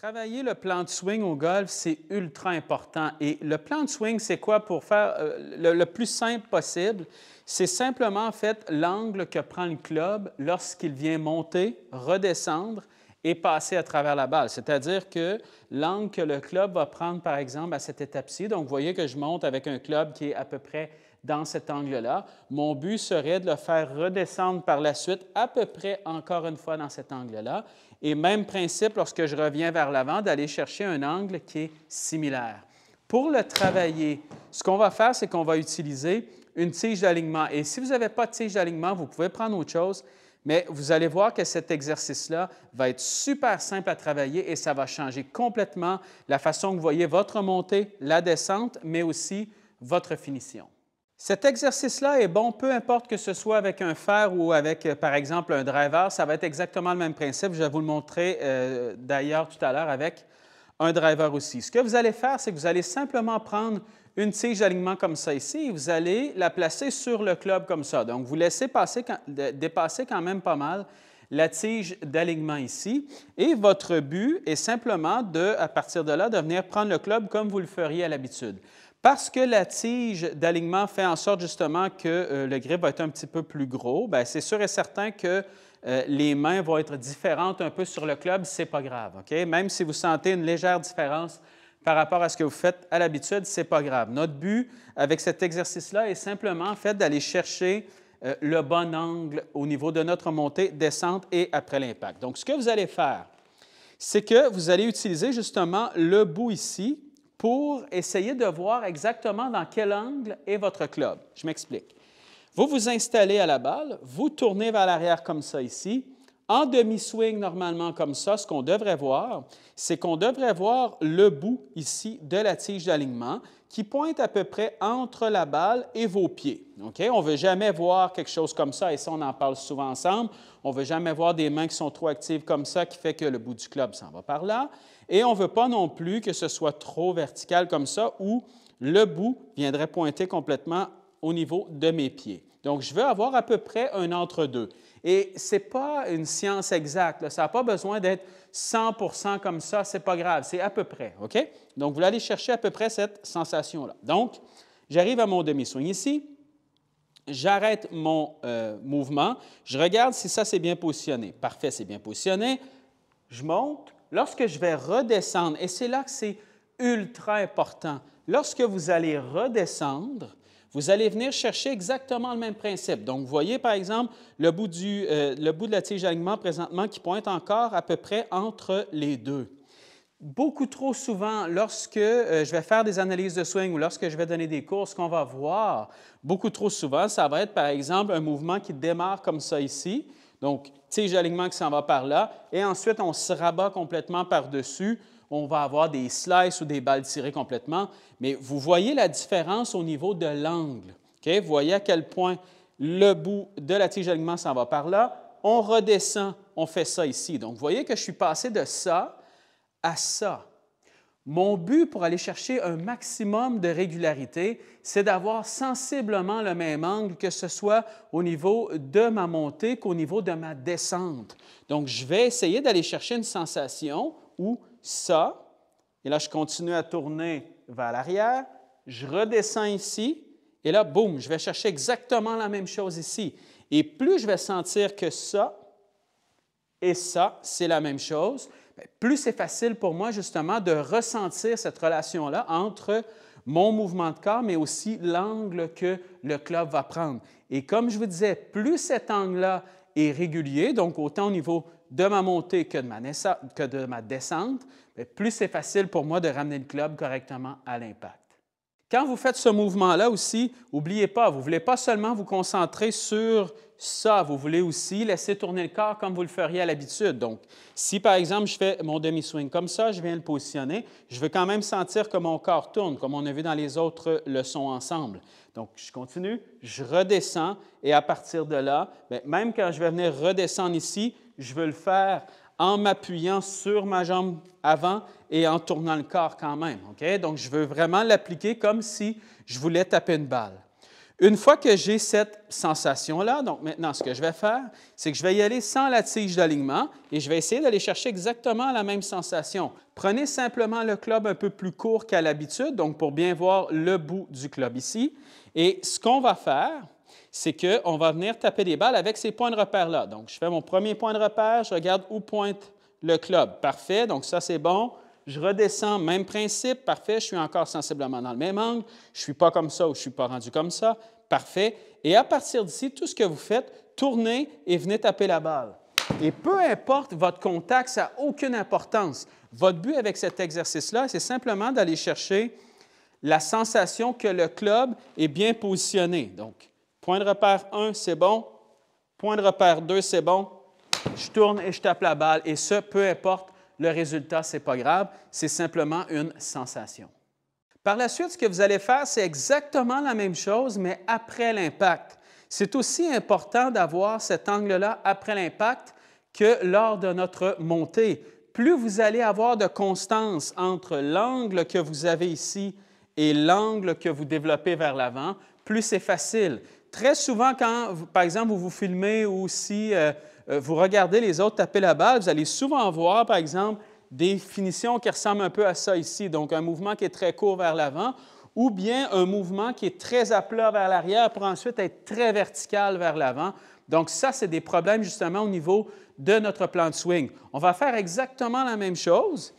Travailler le plan de swing au golf, c'est ultra important. Et le plan de swing, c'est quoi pour faire euh, le, plus simple possible? C'est simplement, en fait, l'angle que prend le club lorsqu'il vient monter, redescendre, et passer à travers la balle. C'est-à-dire que l'angle que le club va prendre, par exemple, à cette étape-ci, donc vous voyez que je monte avec un club qui est à peu près dans cet angle-là. Mon but serait de le faire redescendre par la suite à peu près encore une fois dans cet angle-là. Et même principe lorsque je reviens vers l'avant, d'aller chercher un angle qui est similaire. Pour le travailler, ce qu'on va faire, c'est qu'on va utiliser une tige d'alignement. Et si vous n'avez pas de tige d'alignement, vous pouvez prendre autre chose. Mais vous allez voir que cet exercice-là va être super simple à travailler et ça va changer complètement la façon que vous voyez votre montée, la descente, mais aussi votre finition. Cet exercice-là est bon, peu importe que ce soit avec un fer ou avec, euh, par exemple, un driver, ça va être exactement le même principe. Je vais vous le montrer euh, d'ailleurs tout à l'heure avec un driver aussi. Ce que vous allez faire, c'est que vous allez simplement prendre une tige d'alignement comme ça ici, et vous allez la placer sur le club comme ça. Donc, vous laissez passer, dépasser quand même pas mal la tige d'alignement ici. Et votre but est simplement de, à partir de là, de venir prendre le club comme vous le feriez à l'habitude. Parce que la tige d'alignement fait en sorte justement que euh, le grip va être un petit peu plus gros, ben, c'est sûr et certain que euh, les mains vont être différentes un peu sur le club, c'est pas grave, Même si vous sentez une légère différence par rapport à ce que vous faites à l'habitude, ce n'est pas grave. Notre but avec cet exercice-là est simplement fait d'aller chercher euh, le bon angle au niveau de notre montée, descente et après l'impact. Donc, ce que vous allez faire, c'est que vous allez utiliser justement le bout ici pour essayer de voir exactement dans quel angle est votre club. Je m'explique. Vous vous installez à la balle, vous tournez vers l'arrière comme ça ici, en demi-swing, normalement comme ça, ce qu'on devrait voir, c'est qu'on devrait voir le bout ici de la tige d'alignement qui pointe à peu près entre la balle et vos pieds. On ne veut jamais voir quelque chose comme ça, et ça, on en parle souvent ensemble. On ne veut jamais voir des mains qui sont trop actives comme ça, qui fait que le bout du club s'en va par là. Et on ne veut pas non plus que ce soit trop vertical comme ça, où le bout viendrait pointer complètement au niveau de mes pieds. Donc, je veux avoir à peu près un entre-deux. Et ce n'est pas une science exacte. Ça n'a pas besoin d'être 100 comme ça. Ce n'est pas grave. C'est à peu près. OK? Donc, vous allez chercher à peu près cette sensation-là. Donc, j'arrive à mon demi-swing ici. J'arrête mon euh, mouvement. Je regarde si ça, c'est bien positionné. Parfait, c'est bien positionné. Je monte. Lorsque je vais redescendre, et c'est là que c'est ultra important, lorsque vous allez redescendre, vous allez venir chercher exactement le même principe. Donc, vous voyez, par exemple, euh, le bout, de la tige d'alignement présentement qui pointe encore à peu près entre les deux. Beaucoup trop souvent, lorsque euh, je vais faire des analyses de swing ou lorsque je vais donner des cours, ce qu'on va voir, beaucoup trop souvent, ça va être, par exemple, un mouvement qui démarre comme ça ici. Donc, tige d'alignement qui s'en va par là. Et ensuite, on se rabat complètement par-dessus on va avoir des slices ou des balles tirées complètement, mais vous voyez la différence au niveau de l'angle. Vous voyez à quel point le bout de la tige d'alignement s'en va par là. On redescend, on fait ça ici. Donc, vous voyez que je suis passé de ça à ça. Mon but pour aller chercher un maximum de régularité, c'est d'avoir sensiblement le même angle, que ce soit au niveau de ma montée qu'au niveau de ma descente. Donc, je vais essayer d'aller chercher une sensation où ça, et là, je continue à tourner vers l'arrière, je redescends ici, et là, boum, je vais chercher exactement la même chose ici. Et plus je vais sentir que ça et ça, c'est la même chose, ben, plus c'est facile pour moi justement de ressentir cette relation-là entre mon mouvement de corps, mais aussi l'angle que le club va prendre. Et comme je vous disais, plus cet angle-là est régulier, donc autant au niveau de ma montée que de ma, descente, plus c'est facile pour moi de ramener le club correctement à l'impact. Quand vous faites ce mouvement-là aussi, n'oubliez pas, vous ne voulez pas seulement vous concentrer sur ça, vous voulez aussi laisser tourner le corps comme vous le feriez à l'habitude. Donc, si par exemple je fais mon demi-swing comme ça, je viens le positionner, je veux quand même sentir que mon corps tourne, comme on a vu dans les autres leçons ensemble. Donc, je continue, je redescends et à partir de là, ben, même quand je vais venir redescendre ici, je veux le faire en m'appuyant sur ma jambe avant et en tournant le corps quand même. OK? Donc, je veux vraiment l'appliquer comme si je voulais taper une balle. Une fois que j'ai cette sensation-là, donc maintenant, ce que je vais faire, c'est que je vais y aller sans la tige d'alignement et je vais essayer d'aller chercher exactement la même sensation. Prenez simplement le club un peu plus court qu'à l'habitude, donc pour bien voir le bout du club ici. Et ce qu'on va faire, c'est qu'on va venir taper des balles avec ces points de repère-là. Donc, je fais mon premier point de repère, je regarde où pointe le club. Parfait, donc ça c'est bon. Je redescends, même principe, parfait, je suis encore sensiblement dans le même angle, je ne suis pas comme ça ou je ne suis pas rendu comme ça, parfait. Et à partir d'ici, tout ce que vous faites, tournez et venez taper la balle. Et peu importe votre contact, ça n'a aucune importance. Votre but avec cet exercice-là, c'est simplement d'aller chercher la sensation que le club est bien positionné. Donc, Point de repère 1, c'est bon. Point de repère 2, c'est bon. Je tourne et je tape la balle. Et ce, peu importe le résultat, ce n'est pas grave. C'est simplement une sensation. Par la suite, ce que vous allez faire, c'est exactement la même chose, mais après l'impact. C'est aussi important d'avoir cet angle-là après l'impact que lors de notre montée. Plus vous allez avoir de constance entre l'angle que vous avez ici et l'angle que vous développez vers l'avant, plus c'est facile très souvent, quand, par exemple, vous vous filmez ou si euh, euh, vous regardez les autres taper la balle, vous allez souvent voir, par exemple, des finitions qui ressemblent un peu à ça ici. Donc, un mouvement qui est très court vers l'avant ou bien un mouvement qui est très à plat vers l'arrière pour ensuite être très vertical vers l'avant. Donc, ça, c'est des problèmes justement au niveau de notre plan de swing. On va faire exactement la même chose,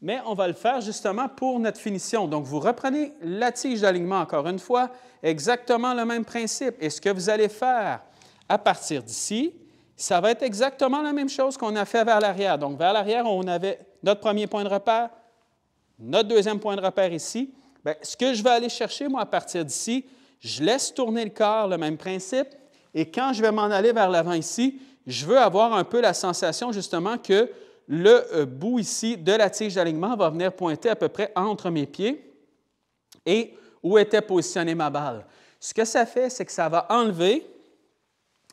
mais on va le faire justement pour notre finition. Donc, vous reprenez la tige d'alignement encore une fois, exactement le même principe. Et ce que vous allez faire à partir d'ici, ça va être exactement la même chose qu'on a fait vers l'arrière. Donc, vers l'arrière, on avait notre premier point de repère, notre deuxième point de repère ici. Bien, ce que je vais aller chercher, moi, à partir d'ici, je laisse tourner le corps, le même principe, et quand je vais m'en aller vers l'avant ici, je veux avoir un peu la sensation, justement, que le euh, bout ici de la tige d'alignement va venir pointer à peu près entre mes pieds et où était positionnée ma balle. Ce que ça fait, c'est que ça va enlever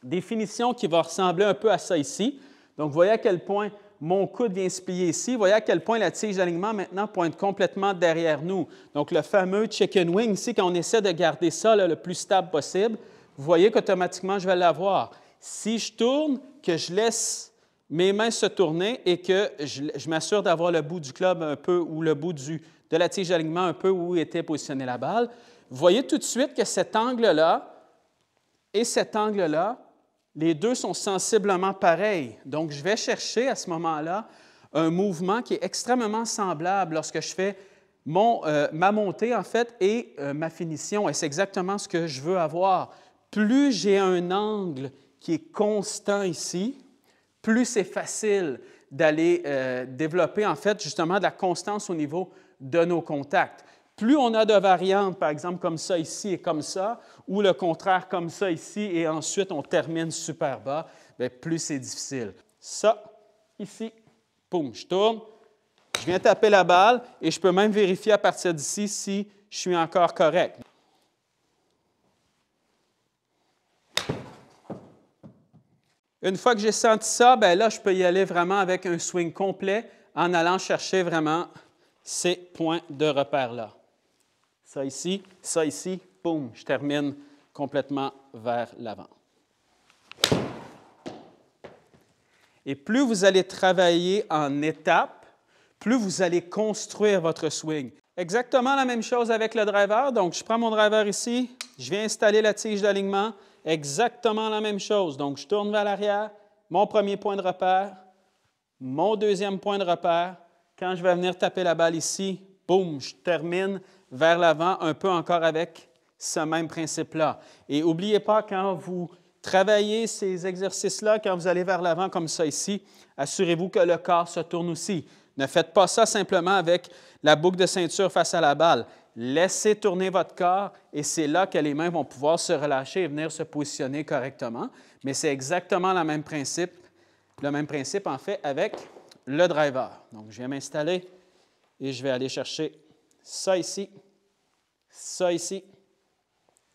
des finitions qui vont ressembler un peu à ça ici. Donc, vous voyez à quel point mon coude vient se plier ici. Vous voyez à quel point la tige d'alignement maintenant pointe complètement derrière nous. Donc, le fameux chicken wing ici, quand on essaie de garder ça le plus stable possible, vous voyez qu'automatiquement, je vais l'avoir. Si je tourne, que je laisse mes mains se tournaient et que je, m'assure d'avoir le bout du club un peu ou le bout de la tige d'alignement un peu où était positionnée la balle, vous voyez tout de suite que cet angle-là et cet angle-là, les deux sont sensiblement pareils. Donc, je vais chercher à ce moment-là un mouvement qui est extrêmement semblable lorsque je fais euh, ma montée, en fait, et euh, ma finition. Et c'est exactement ce que je veux avoir. Plus j'ai un angle qui est constant ici, plus c'est facile d'aller euh, développer, en fait, justement, de la constance au niveau de nos contacts. Plus on a de variantes, par exemple, comme ça ici et comme ça, ou le contraire comme ça ici, et ensuite on termine super bas, bien, plus c'est difficile. Ça, ici, boum, je tourne, je viens taper la balle, et je peux même vérifier à partir d'ici si je suis encore correct. Une fois que j'ai senti ça, ben là, je peux y aller vraiment avec un swing complet en allant chercher vraiment ces points de repère-là. Ça ici, ça ici, boum, je termine complètement vers l'avant. Et plus vous allez travailler en étapes, plus vous allez construire votre swing. Exactement la même chose avec le driver. Donc, je prends mon driver ici, je vais installer la tige d'alignement, Exactement la même chose. Donc, je tourne vers l'arrière, mon premier point de repère, mon deuxième point de repère. Quand je vais venir taper la balle ici, boum, je termine vers l'avant, un peu encore avec ce même principe-là. Et n'oubliez pas, quand vous Travaillez ces exercices-là quand vous allez vers l'avant comme ça ici. Assurez-vous que le corps se tourne aussi. Ne faites pas ça simplement avec la boucle de ceinture face à la balle. Laissez tourner votre corps et c'est là que les mains vont pouvoir se relâcher et venir se positionner correctement. Mais c'est exactement le même principe, le même principe en fait avec le driver. Donc je vais m'installer et je vais aller chercher ça ici, ça ici.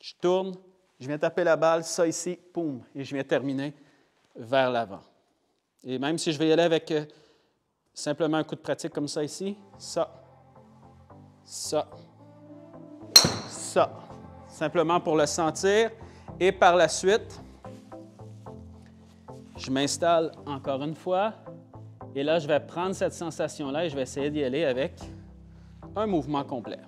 Je tourne, je viens taper la balle, ça ici, poum, et je viens terminer vers l'avant. Et même si je vais y aller avec euh, simplement un coup de pratique comme ça ici, ça, ça, ça, simplement pour le sentir, et par la suite, je m'installe encore une fois, et là, je vais prendre cette sensation-là et je vais essayer d'y aller avec un mouvement complet.